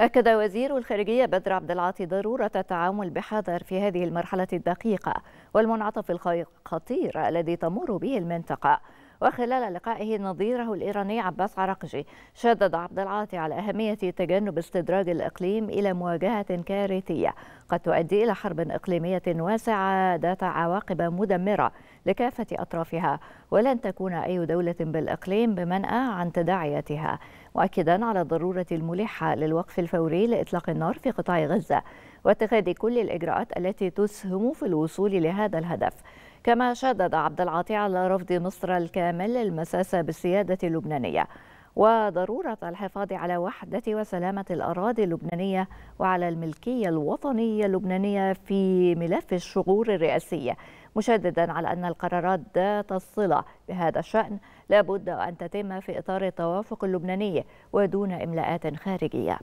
أكد وزير الخارجية بدر عبد العاطي ضرورة التعامل بحذر في هذه المرحلة الدقيقة والمنعطف الخطير الذي تمر به المنطقة وخلال لقائه نظيره الإيراني عباس عراقجي شدد عبد العاطي على أهمية تجنب استدراج الإقليم إلى مواجهة كارثية قد تؤدي إلى حرب إقليمية واسعة ذات عواقب مدمرة لكافة أطرافها ولن تكون أي دولة بالإقليم بمنأى عن تداعياتها مؤكدا على الضرورة الملحة للوقف الفوري لإطلاق النار في قطاع غزة واتخاذ كل الإجراءات التي تسهم في الوصول لهذا الهدف كما شدد عبد العاطي على رفض مصر الكامل المساس بالسيادة اللبنانية وضرورة الحفاظ على وحدة وسلامة الأراضي اللبنانية وعلى الملكية الوطنية اللبنانية في ملف الشغور الرئاسية مشددا على أن القرارات ذات الصلة بهذا الشأن لابد أن تتم في إطار التوافق اللبناني ودون إملاءات خارجية